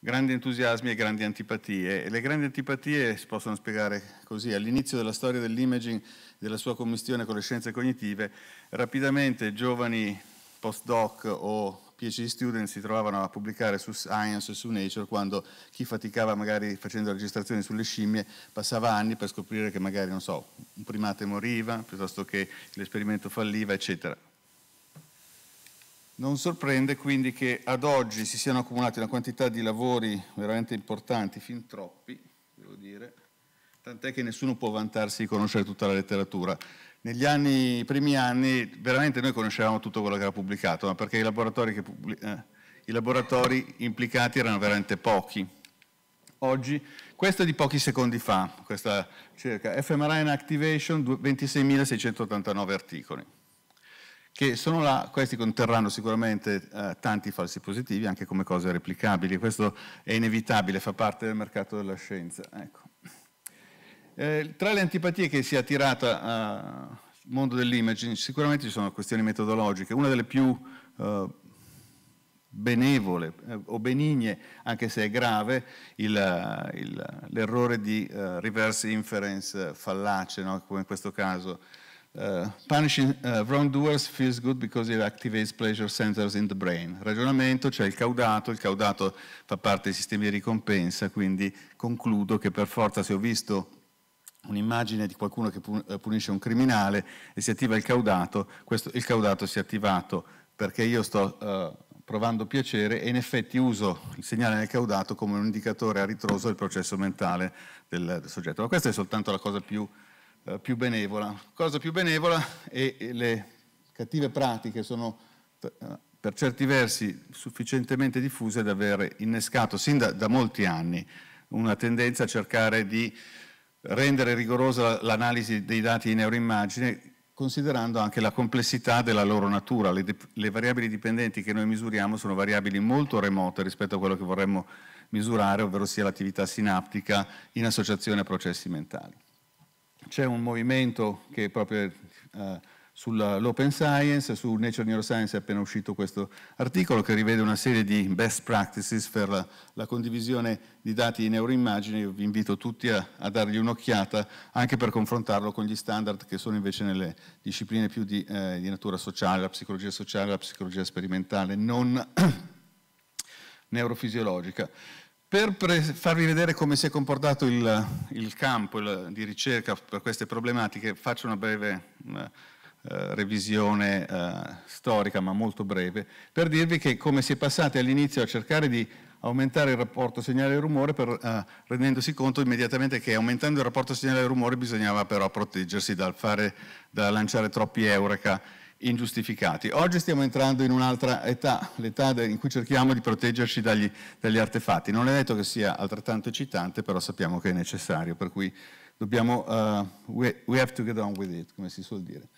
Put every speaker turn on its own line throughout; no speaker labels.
grandi entusiasmi e grandi antipatie. E le grandi antipatie si possono spiegare così. All'inizio della storia dell'imaging, della sua commissione con le scienze cognitive, rapidamente giovani postdoc o PhD student si trovavano a pubblicare su Science e su Nature quando chi faticava magari facendo registrazioni sulle scimmie passava anni per scoprire che magari, non so, un primate moriva piuttosto che l'esperimento falliva, eccetera. Non sorprende quindi che ad oggi si siano accumulati una quantità di lavori veramente importanti, fin troppi, devo dire, tant'è che nessuno può vantarsi di conoscere tutta la letteratura. Negli anni, primi anni, veramente noi conoscevamo tutto quello che era pubblicato, ma perché i laboratori, che, eh, i laboratori implicati erano veramente pochi. Oggi, questo è di pochi secondi fa, questa cerca, fMRI in Activation, 26.689 articoli che sono là, questi conterranno sicuramente eh, tanti falsi positivi, anche come cose replicabili. Questo è inevitabile, fa parte del mercato della scienza. Ecco. Eh, tra le antipatie che si è attirata al eh, mondo dell'imaging, sicuramente ci sono questioni metodologiche. Una delle più eh, benevole eh, o benigne, anche se è grave, l'errore di eh, reverse inference fallace, no? come in questo caso eh, punishing uh, wrongdoers feels good because it activates pleasure centers in the brain. Ragionamento, c'è cioè il caudato, il caudato fa parte dei sistemi di ricompensa, quindi concludo che per forza se ho visto un'immagine di qualcuno che punisce un criminale e si attiva il caudato, questo, il caudato si è attivato perché io sto uh, provando piacere e in effetti uso il segnale nel caudato come un indicatore a ritroso del processo mentale del, del soggetto. Ma questa è soltanto la cosa più eh, più benevola. Cosa più benevola e, e le cattive pratiche sono eh, per certi versi sufficientemente diffuse da aver innescato sin da, da molti anni una tendenza a cercare di rendere rigorosa l'analisi dei dati in neuroimmagine considerando anche la complessità della loro natura. Le, le, variabili dipendenti che noi misuriamo sono variabili molto remote rispetto a quello che vorremmo misurare, ovvero sia l'attività sinaptica in associazione a processi mentali c'è un movimento che è proprio eh, sull'open science, su Nature Neuroscience è appena uscito questo articolo che rivede una serie di best practices per la, la condivisione di dati di neuroimmagini, Io vi invito tutti a, a dargli un'occhiata anche per confrontarlo con gli standard che sono invece nelle discipline più di, eh, di natura sociale, la psicologia sociale, la psicologia sperimentale, non neurofisiologica. Per farvi vedere come si è comportato il, il campo il, di ricerca per queste problematiche, faccio una breve una, uh, eh, eh, revisione uh, storica, ma molto breve, per dirvi che come si è passati all'inizio a cercare di aumentare il rapporto segnale-rumore uh, rendendosi conto immediatamente che aumentando il rapporto segnale-rumore bisognava però proteggersi dal, fare, dal lanciare troppi eureka ingiustificati. Oggi stiamo entrando in un'altra età, l'età in cui cerchiamo di proteggerci dagli, dagli, artefatti. Non è detto che sia altrettanto eccitante, però sappiamo che è necessario, per cui dobbiamo, uh, we, we, have to get on with it, come si suol dire.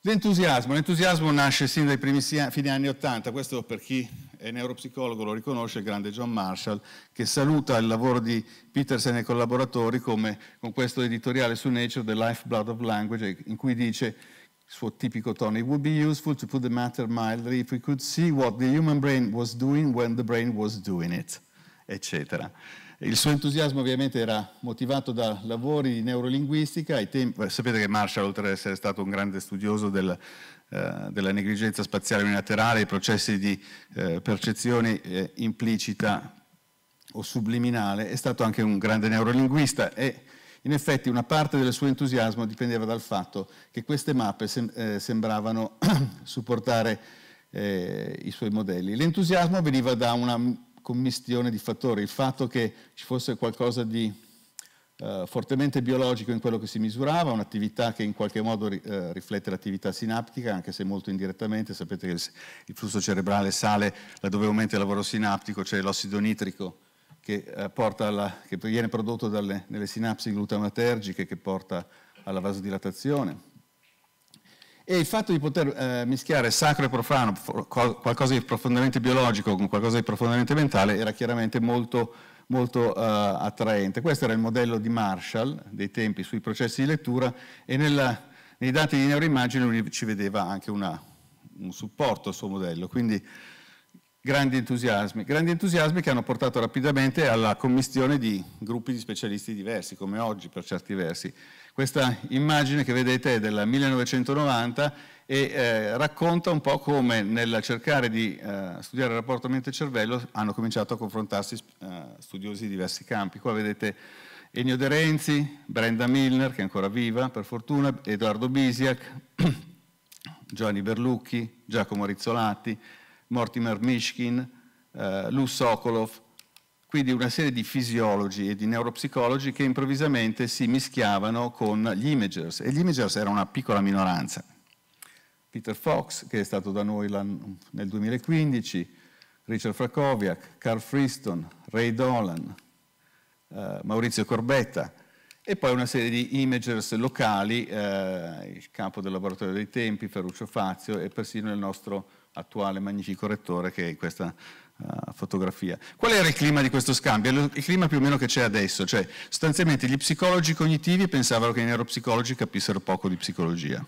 L'entusiasmo, l'entusiasmo nasce sin dai primi fine anni Ottanta, questo per chi è neuropsicologo lo riconosce, il grande John Marshall, che saluta il lavoro di Peterson e collaboratori come, con questo editoriale su Nature, The Lifeblood of Language, in cui dice suo tipico tono, it would be useful to put the matter mildly if we could see what the human brain was doing when the brain was doing it, eccetera. Il suo entusiasmo ovviamente era motivato da lavori di neurolinguistica, tempi, sapete che Marshall oltre ad essere stato un grande studioso del, eh, della negligenza spaziale unilaterale, i processi di eh, percezione eh, implicita o subliminale, è stato anche un grande neurolinguista e in effetti una parte del suo entusiasmo dipendeva dal fatto che queste mappe sem eh, sembravano supportare eh, i suoi modelli. L'entusiasmo veniva da una commistione di fattori, il fatto che ci fosse qualcosa di eh, fortemente biologico in quello che si misurava, un'attività che in qualche modo ri eh, riflette l'attività sinaptica, anche se molto indirettamente, sapete che il, il flusso cerebrale sale laddove aumenta il lavoro sinaptico, cioè l'ossido nitrico che, eh, alla, che, viene prodotto dalle, nelle sinapsi glutamatergiche che porta alla vasodilatazione. E il fatto di poter eh, mischiare sacro e profano, qualcosa di profondamente biologico con qualcosa di profondamente mentale, era chiaramente molto, molto eh, attraente. Questo era il modello di Marshall dei tempi sui processi di lettura e nella, nei dati di neuroimmagine lui ci vedeva anche una, un supporto al suo modello. Quindi, grandi entusiasmi. Grandi entusiasmi che hanno portato rapidamente alla commistione di gruppi di specialisti diversi, come oggi per certi versi. Questa immagine che vedete è del 1990 e eh, racconta un po' come nel cercare di eh, studiare il rapporto mente-cervello hanno cominciato a confrontarsi eh, studiosi di diversi campi. Qua vedete Ennio De Renzi, Brenda Milner, che è ancora viva per fortuna, Edoardo Bisiak, Giovanni Berlucchi, Giacomo Rizzolatti, Mortimer Mishkin, eh, Lou Sokolov, quindi una serie di fisiologi e di neuropsicologi che improvvisamente si mischiavano con gli imagers e gli imagers erano una piccola minoranza. Peter Fox, che è stato da noi nel 2015, Richard Frakoviak, Carl Freeston, Ray Dolan, eh, Maurizio Corbetta, e poi una serie di imagers locali, eh, il capo del laboratorio dei tempi, Ferruccio Fazio e persino il nostro attuale magnifico rettore che è in questa uh, fotografia. Qual era il clima di questo scambio? il clima più o meno che c'è adesso, cioè sostanzialmente gli psicologi cognitivi pensavano che i neuropsicologi capissero poco di psicologia.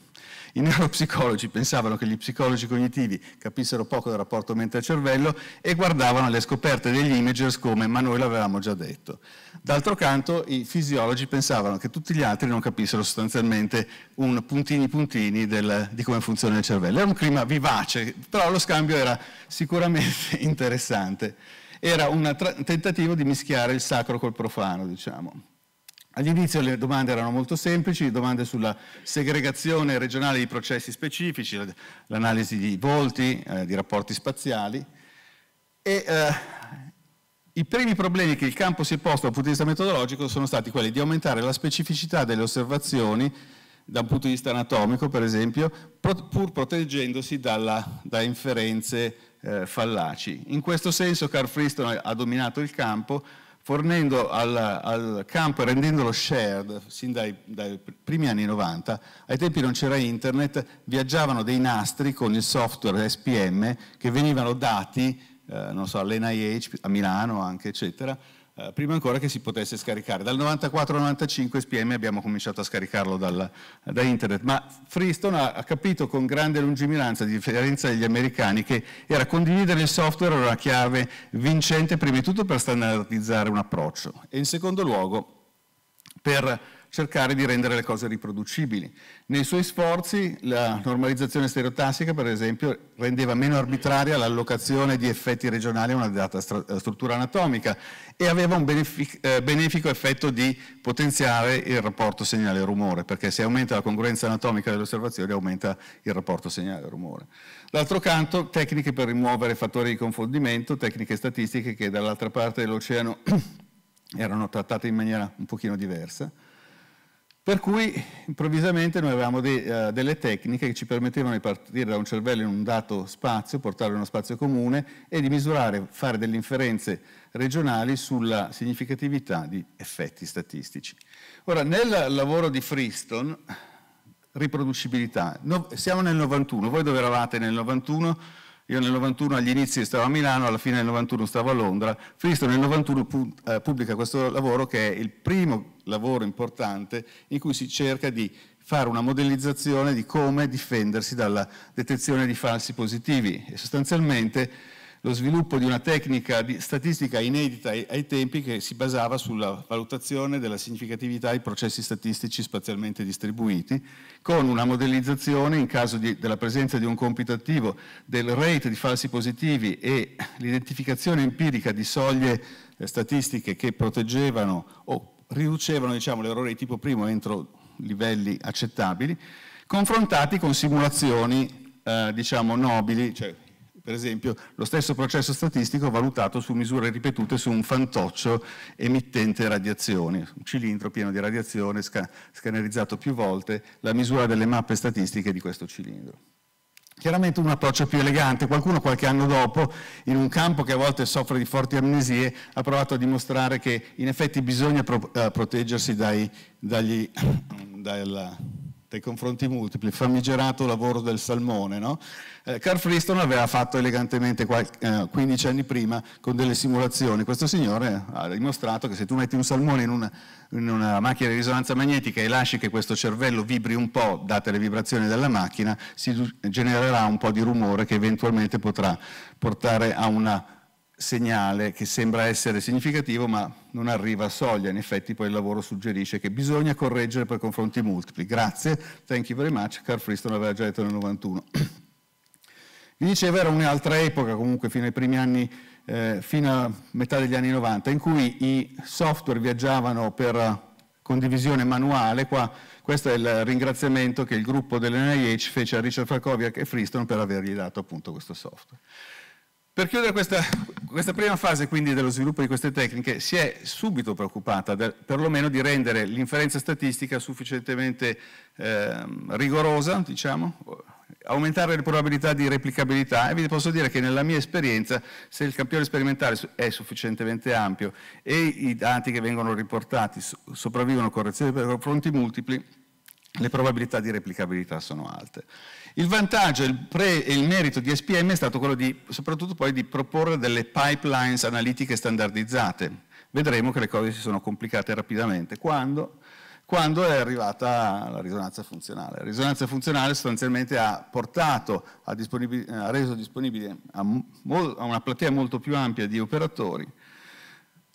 I neuropsicologi pensavano che gli psicologi cognitivi capissero poco del rapporto mente-cervello e guardavano le scoperte degli imagers come ma noi l'avevamo già detto. D'altro canto i fisiologi pensavano che tutti gli altri non capissero sostanzialmente un puntini puntini del, di come funziona il cervello. Era un clima vivace, però lo scambio era sicuramente interessante. Era un tentativo di mischiare il sacro col profano, diciamo. All'inizio le domande erano molto semplici, domande sulla segregazione regionale di processi specifici, l'analisi di volti, eh, di rapporti spaziali e eh, i primi problemi che il campo si è posto dal punto di vista metodologico sono stati quelli di aumentare la specificità delle osservazioni da un punto di vista anatomico, per esempio, pur proteggendosi dalla, da inferenze eh, fallaci. In questo senso Carl Friston ha dominato il campo, fornendo al, al campo e rendendolo shared sin dai, dai, primi anni 90, ai tempi non c'era internet, viaggiavano dei nastri con il software SPM che venivano dati, eh, non so, all'NIH a Milano anche, eccetera, eh, prima ancora che si potesse scaricare. Dal 94 al 95 SPM abbiamo cominciato a scaricarlo dal, da internet, ma Freestone ha, ha, capito con grande lungimiranza, a differenza degli americani, che era condividere il software era una chiave vincente prima di tutto per standardizzare un approccio e in secondo luogo per cercare di rendere le cose riproducibili. Nei suoi sforzi la normalizzazione stereotassica, per esempio, rendeva meno arbitraria l'allocazione di effetti regionali a una data eh, struttura anatomica e aveva un benefic eh, benefico effetto di potenziare il rapporto segnale-rumore, perché se aumenta la congruenza anatomica delle osservazioni aumenta il rapporto segnale-rumore. D'altro canto, tecniche per rimuovere fattori di confondimento, tecniche statistiche che dall'altra parte dell'oceano erano trattate in maniera un pochino diversa. Per cui improvvisamente noi avevamo de, uh, eh, delle tecniche che ci permettevano di partire da un cervello in un dato spazio, portarlo in uno spazio comune e di misurare, fare delle inferenze regionali sulla significatività di effetti statistici. Ora, nel lavoro di Friston, riproducibilità, no, siamo nel 91, voi dove eravate nel 91? Io nel 91 agli inizi stavo a Milano, alla fine del 91 stavo a Londra. Fisto nel 91 eh, pubblica questo lavoro che è il primo lavoro importante in cui si cerca di fare una modellizzazione di come difendersi dalla detezione di falsi positivi e sostanzialmente lo sviluppo di una tecnica di statistica inedita ai, ai tempi che si basava sulla valutazione della significatività di processi statistici spazialmente distribuiti, con una modellizzazione in caso di, della presenza di un compito attivo del rate di falsi positivi e l'identificazione empirica di soglie eh, statistiche che proteggevano o riducevano diciamo, l'errore di tipo primo entro livelli accettabili, confrontati con simulazioni eh, diciamo, nobili, cioè per esempio, lo stesso processo statistico valutato su misure ripetute su un fantoccio emittente radiazioni, un cilindro pieno di radiazione sca scannerizzato più volte, la misura delle mappe statistiche di questo cilindro. Chiaramente un approccio più elegante, qualcuno qualche anno dopo, in un campo che a volte soffre di forti amnesie, ha provato a dimostrare che in effetti bisogna pro eh, proteggersi dai, dagli, dalla, dei confronti multipli, famigerato lavoro del salmone. No? Eh, Carl Friston aveva fatto elegantemente eh, 15 anni prima con delle simulazioni. Questo signore ha dimostrato che se tu metti un salmone in una, in una macchina di risonanza magnetica e lasci che questo cervello vibri un po', date le vibrazioni della macchina, si genererà un po' di rumore che eventualmente potrà portare a una segnale che sembra essere significativo ma non arriva a soglia, in effetti poi il lavoro suggerisce che bisogna correggere per confronti multipli. Grazie, thank you very much, Carl Friston l'aveva già detto nel 91. Vi dicevo era un'altra epoca comunque fino ai primi anni, eh, fino a metà degli anni 90 in cui i software viaggiavano per condivisione manuale, Qua, questo è il ringraziamento che il gruppo dell'NIH fece a Richard Falkoviak e Friston per avergli dato appunto questo software. Per chiudere questa, questa, prima fase quindi dello sviluppo di queste tecniche si è subito preoccupata del, perlomeno di rendere l'inferenza statistica sufficientemente eh, rigorosa, diciamo, aumentare le probabilità di replicabilità e vi posso dire che nella mia esperienza se il campione sperimentale è sufficientemente ampio e i dati che vengono riportati sopravvivono a correzioni per fronti multipli, le probabilità di replicabilità sono alte. Il vantaggio e il merito di SPM è stato quello di, soprattutto poi di proporre delle pipelines analitiche standardizzate. Vedremo che le cose si sono complicate rapidamente. Quando? quando è arrivata la risonanza funzionale. La risonanza funzionale sostanzialmente ha portato, ha, ha reso disponibile a, a, una platea molto più ampia di operatori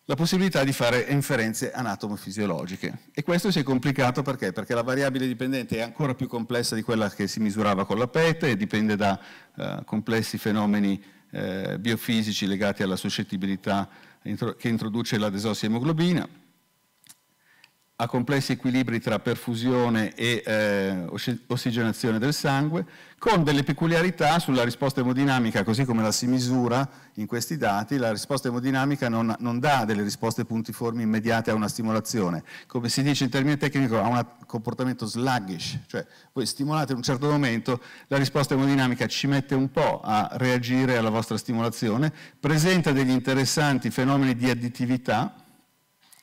la possibilità di fare inferenze anatomo-fisiologiche. E questo si è complicato perché? Perché la variabile dipendente è ancora più complessa di quella che si misurava con la PET e dipende da uh, complessi fenomeni uh, biofisici legati alla suscettibilità intro che introduce la desossiemoglobina a complessi equilibri tra perfusione e eh, ossigenazione del sangue, con delle peculiarità sulla risposta emodinamica, così come la si misura in questi dati, la risposta emodinamica non, non dà delle risposte puntiformi immediate a una stimolazione. Come si dice in termini tecnici, ha un comportamento sluggish, cioè voi stimolate in un certo momento, la risposta emodinamica ci mette un po' a reagire alla vostra stimolazione, presenta degli interessanti fenomeni di additività,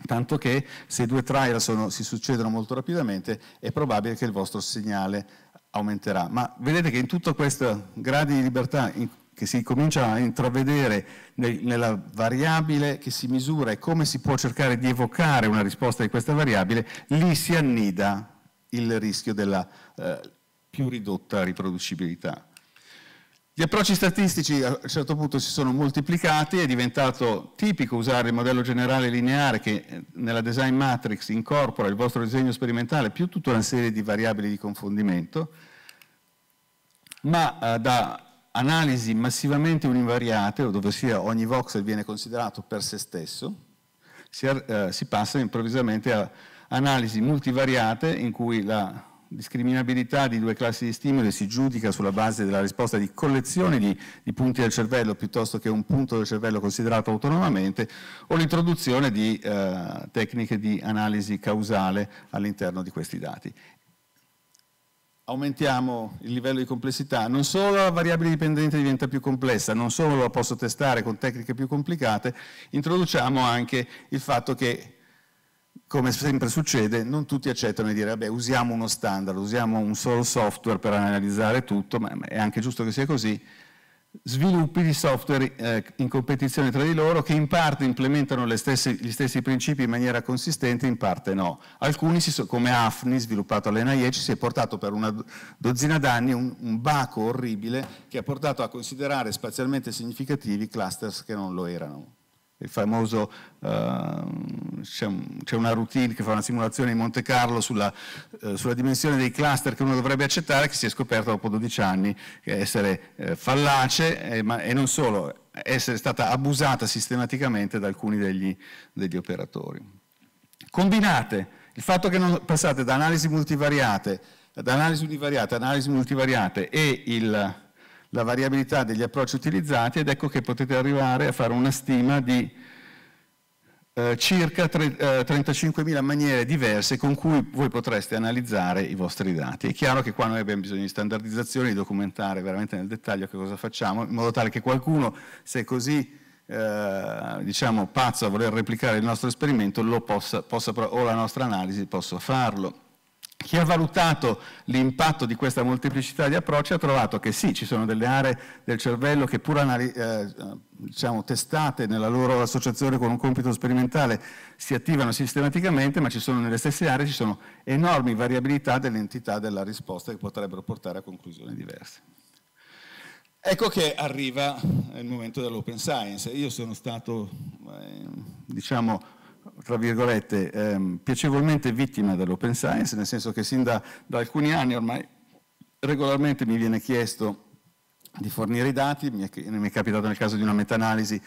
tanto che se due trial sono, si succedono molto rapidamente è probabile che il vostro segnale aumenterà. Ma vedete che in tutto questo grado di libertà in, che si comincia a intravedere nella variabile che si misura e come si può cercare di evocare una risposta di questa variabile, lì si annida il rischio della eh, più ridotta riproducibilità. Gli approcci statistici a un certo punto si sono moltiplicati, è diventato tipico usare il modello generale lineare che eh, nella design matrix incorpora il vostro disegno sperimentale più tutta una serie di variabili di confondimento, ma eh, da analisi massivamente univariate, dove sia ogni voxel viene considerato per se stesso, si, eh, si passa improvvisamente a analisi multivariate in cui la discriminabilità di due classi di stimoli si giudica sulla base della risposta di collezioni di, di, punti del cervello piuttosto che un punto del cervello considerato autonomamente o l'introduzione di eh, tecniche di analisi causale all'interno di questi dati. Aumentiamo il livello di complessità, non solo la variabile dipendente diventa più complessa, non solo la posso testare con tecniche più complicate, introduciamo anche il fatto che come sempre succede, non tutti accettano di dire, vabbè, usiamo uno standard, usiamo un solo software per analizzare tutto, ma è anche giusto che sia così, sviluppi di software eh, in competizione tra di loro che in parte implementano stesse, gli stessi principi in maniera consistente, in parte no. Alcuni, so, come AFNI, sviluppato all'NIH, si è portato per una dozzina d'anni un, un baco orribile che ha portato a considerare spazialmente significativi clusters che non lo erano il famoso, uh, c'è una routine che fa una simulazione in Monte Carlo sulla, uh, sulla, dimensione dei cluster che uno dovrebbe accettare, che si è scoperto dopo 12 anni essere uh, fallace e, eh, ma, e, non solo, essere stata abusata sistematicamente da alcuni degli, degli operatori. Combinate il fatto che non passate da analisi multivariate, ad analisi univariate, analisi multivariate e il la variabilità degli approcci utilizzati ed ecco che potete arrivare a fare una stima di eh, circa tre, eh, 35.000 maniere diverse con cui voi potreste analizzare i vostri dati. È chiaro che qua noi abbiamo bisogno di standardizzazione, di documentare veramente nel dettaglio che cosa facciamo, in modo tale che qualcuno, se è così eh, diciamo, pazzo a voler replicare il nostro esperimento, possa, possa, o la nostra analisi possa farlo. Chi ha valutato l'impatto di questa molteplicità di approcci ha trovato che sì, ci sono delle aree del cervello che pur eh, diciamo, testate nella loro associazione con un compito sperimentale si attivano sistematicamente, ma ci sono nelle stesse aree ci sono enormi variabilità dell'entità della risposta che potrebbero portare a conclusioni diverse. Ecco che arriva il momento dell'open science. Io sono stato, eh, diciamo, tra virgolette, ehm, piacevolmente vittima dell'open science, nel senso che sin da, da alcuni anni ormai regolarmente mi viene chiesto di fornire i dati, mi è, mi è capitato nel caso di una meta-analisi,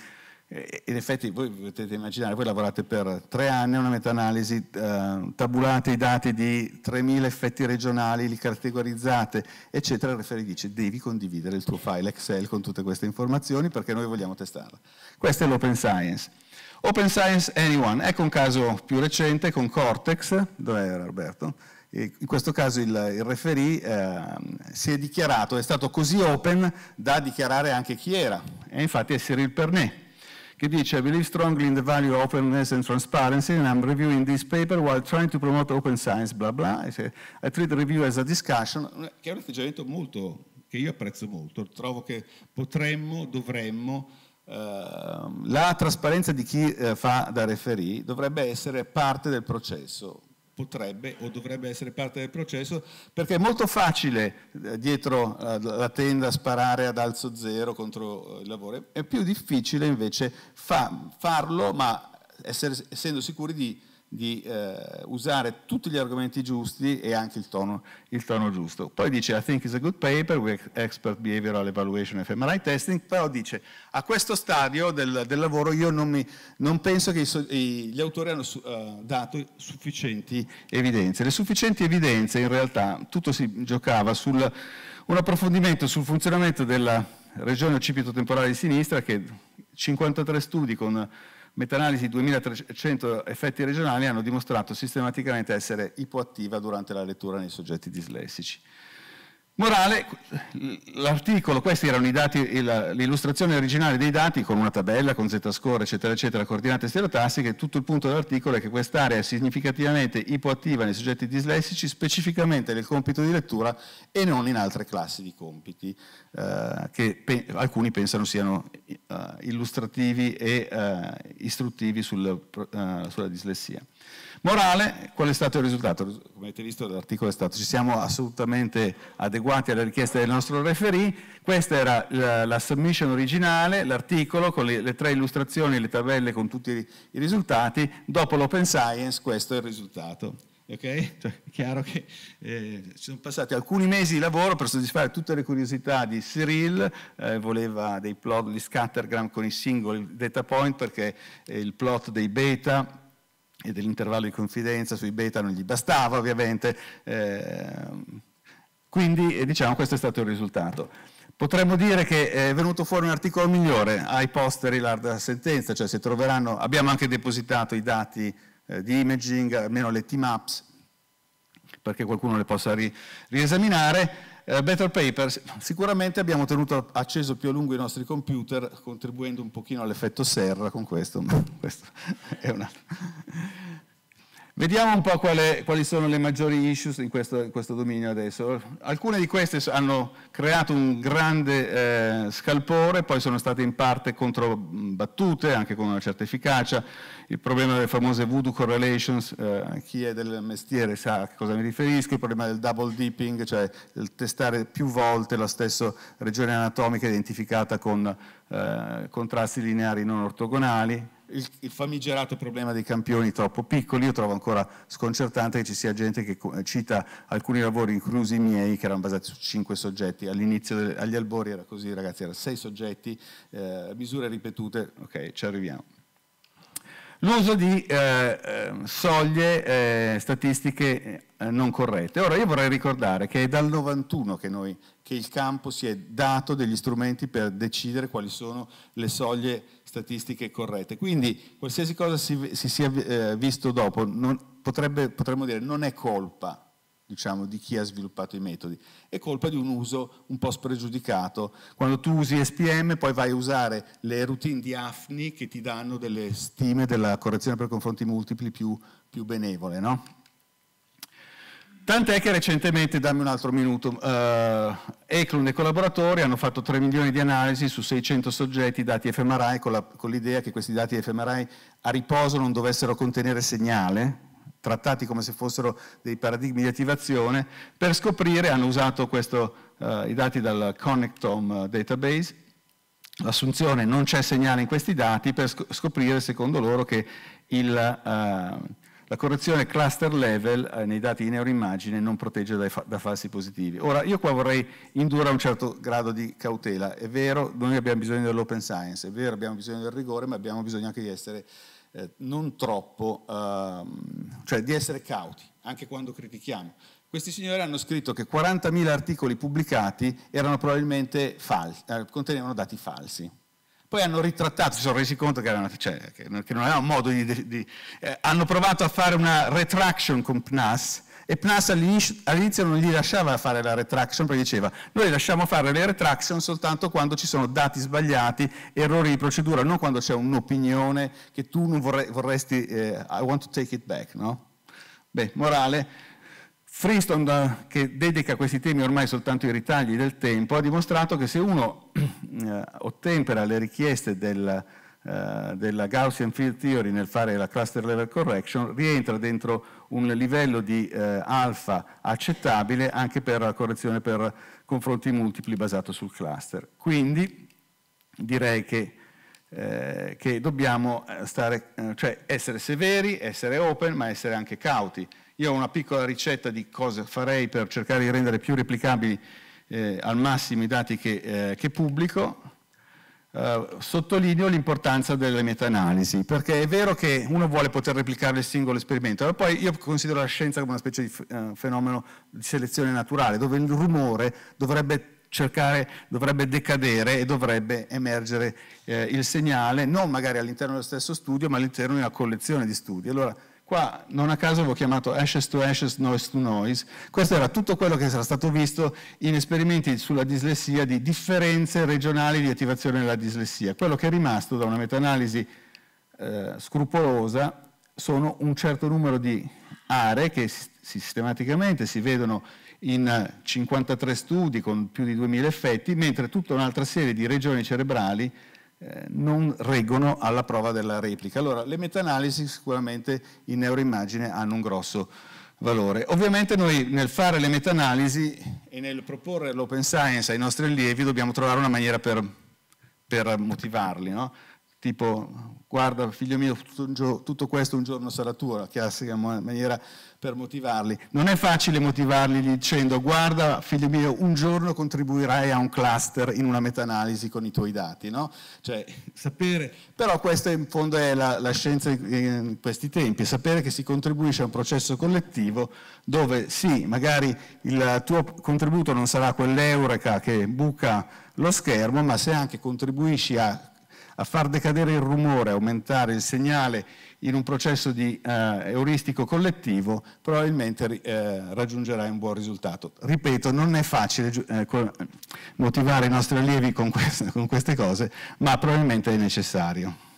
eh, in effetti voi potete immaginare, voi lavorate per tre anni, a una meta-analisi, eh, tabulate i dati di 3.000 effetti regionali, li categorizzate, eccetera, il referee dice devi condividere il tuo file Excel con tutte queste informazioni perché noi vogliamo testarla. Questo è l'open science. Open Science Anyone, ecco un caso più recente con Cortex, dove era Roberto? In questo caso il, il referee eh, si è dichiarato, è stato così open da dichiarare anche chi era, e infatti è Cyril Pernet, che dice I believe strongly in the value of openness and transparency and I'm reviewing this paper while trying to promote open science, bla bla. I treat the review as a discussion. Che è un atteggiamento molto, che io apprezzo molto, trovo che potremmo, dovremmo Ehm, la trasparenza di chi eh, fa da referì dovrebbe essere parte del processo, potrebbe o dovrebbe essere parte del processo, perché è molto facile eh, dietro eh, la tenda sparare ad alzo zero contro il lavoro, è più difficile invece farlo, ma essere, essendo sicuri di di eh, usare tutti gli argomenti giusti e anche il tono, il tono, giusto. Poi dice I think it's a good paper with expert behavioral evaluation and fMRI testing, però dice a questo stadio del, del lavoro io non, mi, non penso che i, gli autori hanno su, uh, dato sufficienti evidenze. Le sufficienti evidenze in realtà tutto si giocava su un approfondimento sul funzionamento della regione occipito temporale di sinistra che 53 studi con Metanalisi 2300 effetti regionali hanno dimostrato sistematicamente essere ipoattiva durante la lettura nei soggetti dislessici. Morale, l'articolo, questi erano i dati, l'illustrazione originale dei dati con una tabella, con z-score, eccetera, eccetera, coordinate stereotassiche, tutto il punto dell'articolo è che quest'area è significativamente ipoattiva nei soggetti dislessici, specificamente nel compito di lettura e non in altre classi di compiti, eh, che pe alcuni pensano siano eh, illustrativi e eh, istruttivi sul, eh, sulla dislessia. Morale, qual è stato il risultato? Come avete visto l'articolo è stato, ci siamo assolutamente adeguati alle richieste del nostro referee, questa era la, la submission originale, l'articolo con le, le, tre illustrazioni, le tabelle con tutti i risultati, dopo l'open science questo è il risultato. Ok? Cioè, è chiaro che eh, ci sono passati alcuni mesi di lavoro per soddisfare tutte le curiosità di Cyril, eh, voleva dei plot, di scattergram con i singoli data point perché eh, il plot dei beta e dell'intervallo di confidenza sui beta non gli bastava ovviamente, eh, quindi eh, diciamo questo è stato il risultato. Potremmo dire che è venuto fuori un articolo migliore ai posteri della sentenza, cioè se troveranno, abbiamo anche depositato i dati eh, di imaging, almeno le T-maps, perché qualcuno le possa ri riesaminare, eh, Better Paper, sicuramente abbiamo tenuto acceso più a lungo i nostri computer, contribuendo un pochino all'effetto serra con questo, ma questo è un altro. Vediamo un po' quale, quali sono le maggiori issues in questo, in questo, dominio adesso. Alcune di queste hanno creato un grande eh, scalpore, poi sono state in parte controbattute, anche con una certa efficacia. Il problema delle famose voodoo correlations, eh, chi è del mestiere sa a cosa mi riferisco, il problema del double dipping, cioè il testare più volte la stessa regione anatomica identificata con eh, contrasti lineari non ortogonali, il, il, famigerato problema dei campioni troppo piccoli, io trovo ancora sconcertante che ci sia gente che cita alcuni lavori, inclusi i miei, che erano basati su cinque soggetti, all'inizio agli albori era così ragazzi, erano sei soggetti, eh, misure ripetute, ok ci arriviamo l'uso di eh, ehm, soglie eh, statistiche eh, non corrette. Ora io vorrei ricordare che è dal 91 che, noi, che, il campo si è dato degli strumenti per decidere quali sono le soglie statistiche corrette, quindi qualsiasi cosa si, si sia eh, visto dopo non, potrebbe, potremmo dire non è colpa diciamo, di chi ha sviluppato i metodi. È colpa di un uso un po' spregiudicato. Quando tu usi SPM poi vai a usare le routine di AFNI che ti danno delle stime della correzione per confronti multipli più, più benevole, no? Tant'è che recentemente, dammi un altro minuto, eh, Eclun e collaboratori hanno fatto 3 milioni di analisi su 600 soggetti dati fMRI con l'idea che questi dati fMRI a riposo non dovessero contenere segnale, trattati come se fossero dei paradigmi di attivazione, per scoprire, hanno usato questo, eh, i dati dal Connectome eh, Database, l'assunzione non c'è segnale in questi dati per scoprire, secondo loro, che il, eh, la correzione cluster level eh, nei dati di neuroimmagine non protegge dai, da falsi positivi. Ora, io qua vorrei indurre a un certo grado di cautela. È vero, noi abbiamo bisogno dell'open science, è vero, abbiamo bisogno del rigore, ma abbiamo bisogno anche di essere eh, non troppo, ehm, cioè di essere cauti, anche quando critichiamo. Questi signori hanno scritto che 40.000 articoli pubblicati erano probabilmente falsi, eh, contenevano dati falsi. Poi hanno ritrattato, si sono resi conto che, erano, cioè, che non avevano modo di... di eh, hanno provato a fare una retraction con PNAS, e PNAS all'inizio non gli lasciava fare la retraction perché diceva noi lasciamo fare le retraction soltanto quando ci sono dati sbagliati, errori di procedura, non quando c'è un'opinione che tu non vorre vorresti, eh, I want to take it back, no? Beh, morale, Freestone, eh, che dedica a questi temi ormai soltanto i ritagli del tempo, ha dimostrato che se uno eh, ottempera le richieste del, eh, della Gaussian Field Theory nel fare la cluster level correction rientra dentro un livello di eh, alfa accettabile anche per la correzione per confronti multipli basato sul cluster. Quindi direi che, eh, che dobbiamo eh, stare, eh, cioè essere severi, essere open, ma essere anche cauti. Io ho una piccola ricetta di cosa farei per cercare di rendere più replicabili al massimo i dati che, che pubblico, eh, sottolineo l'importanza delle meta-analisi, perché è vero che uno vuole poter replicare il singolo esperimento, ma poi io considero la scienza come una specie di eh, fenomeno di selezione naturale, dove il rumore dovrebbe cercare, dovrebbe decadere e dovrebbe emergere eh, il segnale, non magari all'interno dello stesso studio, ma all'interno di una collezione di studi. Allora, Qua non a caso avevo chiamato ashes to ashes, noise to noise. Questo era tutto quello che era stato visto in esperimenti sulla dislessia di differenze regionali di attivazione della dislessia. Quello che è rimasto da una meta-analisi eh, scrupolosa sono un certo numero di aree che sistematicamente si vedono in 53 studi con più di 2000 effetti, mentre tutta un'altra serie di regioni cerebrali eh, non reggono alla prova della replica. Allora, le meta-analisi sicuramente in neuroimmagine hanno un grosso valore. Ovviamente noi nel fare le meta-analisi e nel proporre l'open science ai nostri allievi dobbiamo trovare una maniera per, per motivarli, no? tipo guarda figlio mio tutto, tutto questo un giorno sarà tuo, la classica maniera per motivarli. Non è facile motivarli dicendo guarda figlio mio un giorno contribuirai a un cluster in una meta-analisi con i tuoi dati, no? Cioè, sapere, però questa in fondo è la, la scienza in questi tempi, sapere che si contribuisce a un processo collettivo dove sì, magari il tuo contributo non sarà quell'eureka che buca lo schermo, ma se anche contribuisci a, a far decadere il rumore, aumentare il segnale, in un processo di, eh, euristico collettivo probabilmente eh, raggiungerai un buon risultato. Ripeto, non è facile eh, motivare i nostri allievi con, queste, con queste cose, ma probabilmente è necessario.